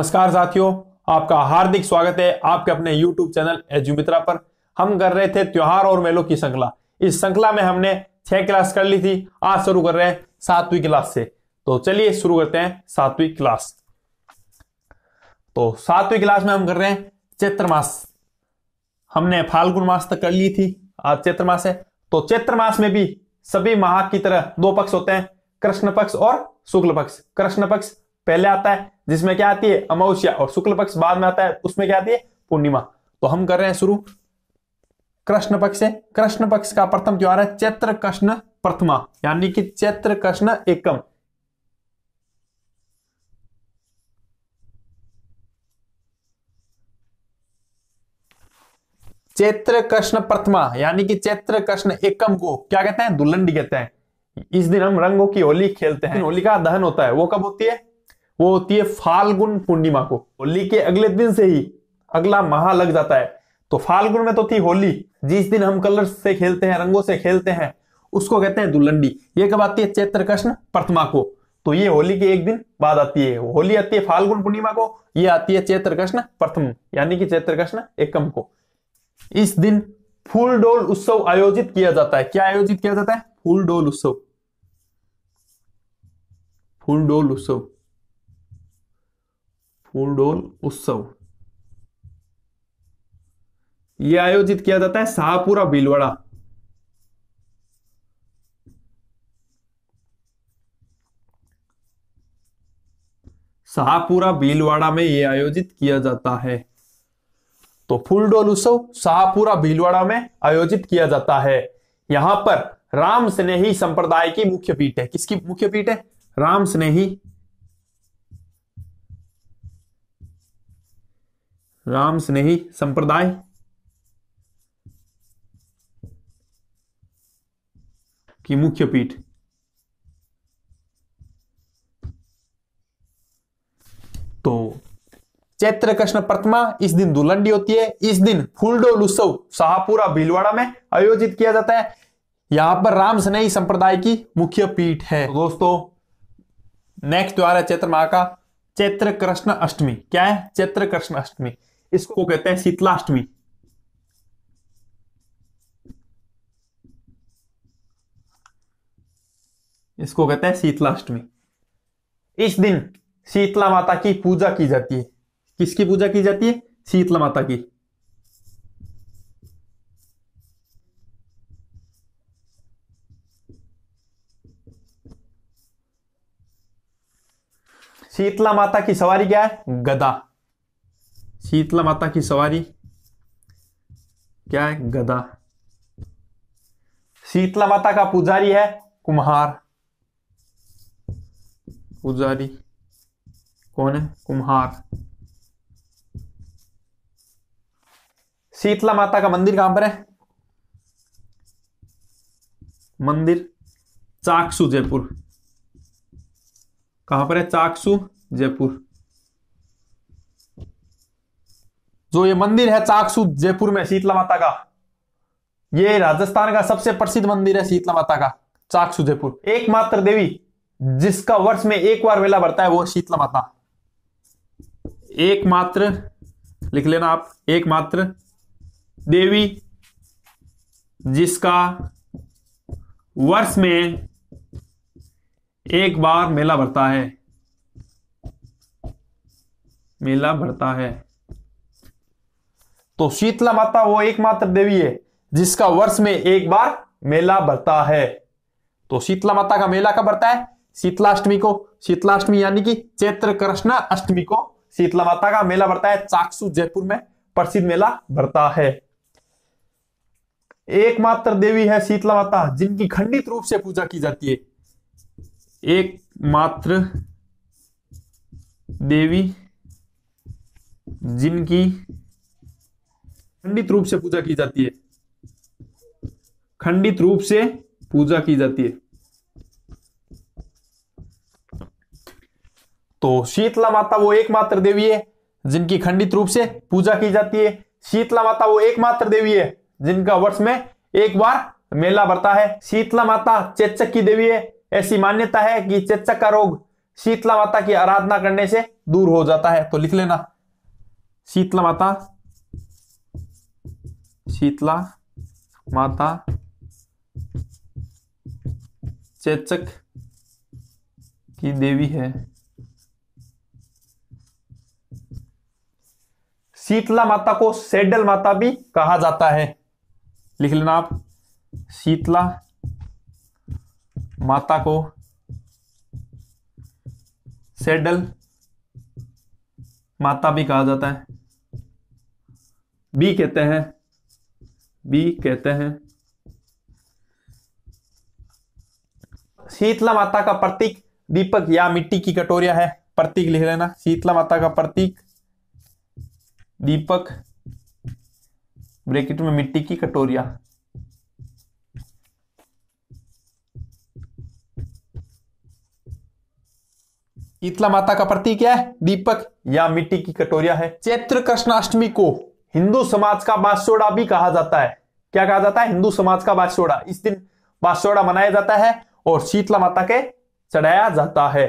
नमस्कार साथियों आपका हार्दिक स्वागत है आपके अपने YouTube चैनल एजुमित्रा पर हम कर रहे थे त्योहार और मेलों की श्रृंखला इस श्रृंखला में हमने छह क्लास कर ली थी आज शुरू कर रहे हैं सातवीं क्लास से तो चलिए शुरू करते हैं सातवीं क्लास तो सातवीं क्लास में हम कर रहे हैं चैत्र मास हमने फाल्गुन मास तक कर ली थी आज चैत्र मास है तो चैत्र मास में भी सभी माह की तरह दो पक्ष होते हैं कृष्ण पक्ष और शुक्ल पक्ष कृष्ण पक्ष पहले आता है जिसमें क्या आती है अमावस्या और शुक्ल पक्ष बाद में आता है उसमें क्या आती है पूर्णिमा तो हम कर रहे हैं शुरू कृष्ण पक्ष है कृष्ण पक्ष का प्रथम त्योहार है चैत्र कृष्ण प्रथमा यानी कि चैत्र कृष्ण एकम चैत्र कृष्ण प्रथमा यानी कि चैत्र कृष्ण एकम को क्या कहते हैं दुल्हन कहते हैं इस दिन हम रंगों की होली खेलते हैं होली का दहन होता है वो कब होती है वो होती है फाल्गुन पूर्णिमा को होली के अगले दिन से ही अगला माह लग जाता है तो फाल्गुन में तो थी होली जिस दिन हम कलर से खेलते हैं रंगों से खेलते हैं उसको कहते हैं दुल्लंडी ये कब आती है चैत्र कृष्ण प्रतिमा को तो ये होली के एक दिन बाद आती है होली आती है फाल्गुन पूर्णिमा को ये आती है चैत्र कृष्ण प्रथम यानी कि चैत्र कृष्ण एकम को इस दिन फूल डोल उत्सव आयोजित किया जाता है क्या आयोजित किया जाता है फूल डोल उत्सव फूल डोल उत्सव फूलडोल उत्सव यह आयोजित किया जाता है शाहपुरा भीलवाड़ा शाहपुरा भीलवाड़ा में यह आयोजित किया जाता है तो फूलडोल उत्सव शाहपुरा भीलवाड़ा में आयोजित किया जाता है यहां पर राम स्नेही संप्रदाय की मुख्य पीठ है किसकी मुख्य पीठ है राम स्नेही राम स्नेही संप्रदाय की मुख्य पीठ तो चैत्र कृष्ण प्रतिमा इस दिन दुलंडी होती है इस दिन फुलडोल उत्सव शाहपुरा भीलवाड़ा में आयोजित किया जाता है यहां पर राम स्नेही संप्रदाय की मुख्य पीठ है तो दोस्तों नेक्स्ट त्योहार है चैत्र माह का चैत्र कृष्ण अष्टमी क्या है चैत्र कृष्ण अष्टमी इसको कहते हैं शीतलाष्टमी इसको कहते हैं शीतलाष्टमी इस दिन शीतला माता की पूजा की जाती है किसकी पूजा की जाती है शीतला माता की शीतला माता की सवारी क्या है गदा शीतला माता की सवारी क्या है गदा शीतला माता का पुजारी है कुम्हार पुजारी कौन है कुम्हार शीतला माता का मंदिर कहां पर है मंदिर चाकसू जयपुर कहां पर है चाकसू जयपुर जो ये मंदिर है चाकसू जयपुर में शीतला माता का ये राजस्थान का सबसे प्रसिद्ध मंदिर है शीतला माता का चाकसू जयपुर एकमात्र देवी जिसका वर्ष में एक बार मेला भरता है वो शीतला माता एकमात्र लिख लेना आप एकमात्र देवी जिसका वर्ष में एक बार मेला भरता है मेला भरता है तो शीतला माता वो एकमात्र देवी है जिसका वर्ष में एक बार मेला भरता है तो शीतला माता का मेला कब भरता है शीतलाष्टमी को शीतलाष्टमी यानी कि चैत्र कृष्ण अष्टमी को शीतला माता का मेला भरता है चाकसू जयपुर में प्रसिद्ध मेला भरता है एकमात्र देवी है शीतला माता जिनकी खंडित रूप से पूजा की जाती है एकमात्र देवी जिनकी खंडित रूप से पूजा की जाती है खंडित रूप से पूजा की जाती है तो शीतला माता वो एकमात्र देवी है जिनकी खंडित रूप से पूजा की जाती है शीतला माता वो एकमात्र देवी है जिनका वर्ष में एक बार मेला भरता है शीतला माता चेचक की देवी है ऐसी मान्यता है कि चेचक का रोग शीतला माता की आराधना करने से दूर हो जाता है तो लिख लेना शीतला माता शीतला माता चेचक की देवी है शीतला माता को सेडल माता भी कहा जाता है लिख लेना आप शीतला माता को सेडल माता भी कहा जाता है बी कहते हैं बी कहते हैं शीतला माता का प्रतीक दीपक या मिट्टी की कटोरिया है प्रतीक लिख लेना शीतला माता का प्रतीक दीपक ब्रेकेट में मिट्टी की कटोरिया शीतला माता का प्रतीक क्या है दीपक या मिट्टी की कटोरिया है चैत्र कृष्णाष्टमी को हिंदू समाज का बासोड़ा भी कहा जाता है क्या कहा जाता है हिंदू समाज का बासोड़ा इस दिन बासोड़ा मनाया जाता है और शीतला माता के चढ़ाया जाता है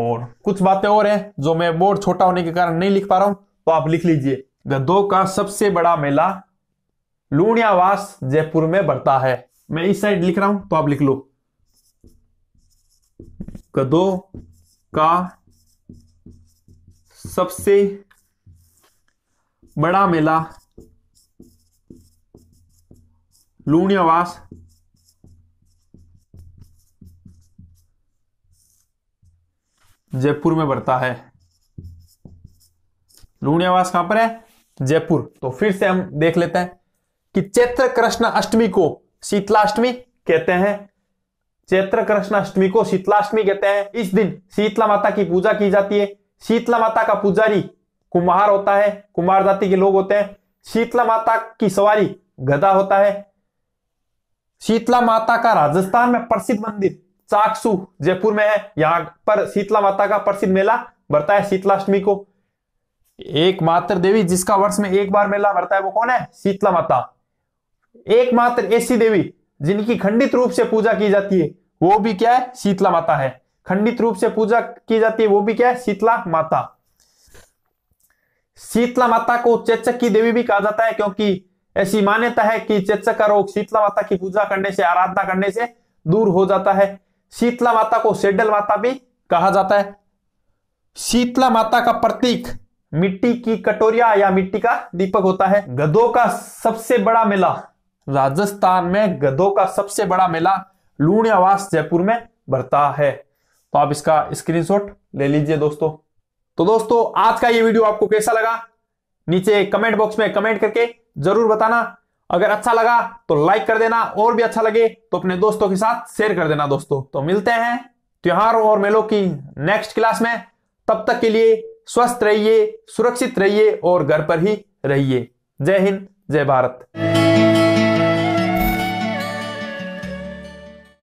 और कुछ बातें और हैं जो मैं बोर्ड छोटा होने के कारण नहीं लिख पा रहा हूं तो आप लिख लीजिए गधों का सबसे बड़ा मेला लूणियावास जयपुर में बढ़ता है मैं इस साइड लिख रहा हूं तो आप लिख लो गधों का सबसे बड़ा मेला लूणियावास जयपुर में बढ़ता है लूणियावास कहां पर है जयपुर तो फिर से हम देख लेते हैं कि चैत्र कृष्ण अष्टमी को शीतलाष्टमी कहते हैं चैत्र कृष्ण अष्टमी को शीतलाष्टमी कहते हैं इस दिन शीतला माता की पूजा की जाती है शीतला माता का पुजारी कुम्हार होता है कुम्हार जाति के लोग होते हैं शीतला माता की सवारी गधा होता है शीतला माता का राजस्थान में प्रसिद्ध मंदिर चाकसू जयपुर में है यहाँ पर शीतला माता का प्रसिद्ध मेला भरता है शीतलाष्टमी को एकमात्र देवी जिसका वर्ष में एक बार मेला भरता है वो कौन है शीतला माता एकमात्र ऐसी देवी जिनकी खंडित रूप से पूजा की जाती है वो भी क्या है शीतला माता है खंडित रूप से पूजा की जाती है वो भी क्या है शीतला माता शीतला माता को चेचक की देवी भी कहा जाता है क्योंकि ऐसी मान्यता है कि चेचक का रोग शीतला माता की पूजा करने से आराधना करने से दूर हो जाता है शीतला माता को सेडल माता भी कहा जाता है शीतला माता का प्रतीक मिट्टी की कटोरिया या मिट्टी का दीपक होता है गधों का सबसे बड़ा मेला राजस्थान में गधों का सबसे बड़ा मेला लूणियावास जयपुर में भरता है तो आप इसका स्क्रीनशॉट ले लीजिए दोस्तों तो दोस्तों आज का ये वीडियो आपको कैसा लगा नीचे कमेंट बॉक्स में कमेंट करके जरूर बताना अगर अच्छा लगा तो लाइक कर देना और भी अच्छा लगे तो अपने दोस्तों के साथ शेयर कर देना दोस्तों तो मिलते हैं त्योहार और मेलों की नेक्स्ट क्लास में तब तक के लिए स्वस्थ रहिए सुरक्षित रहिए और घर पर ही रहिए जय हिंद जय भारत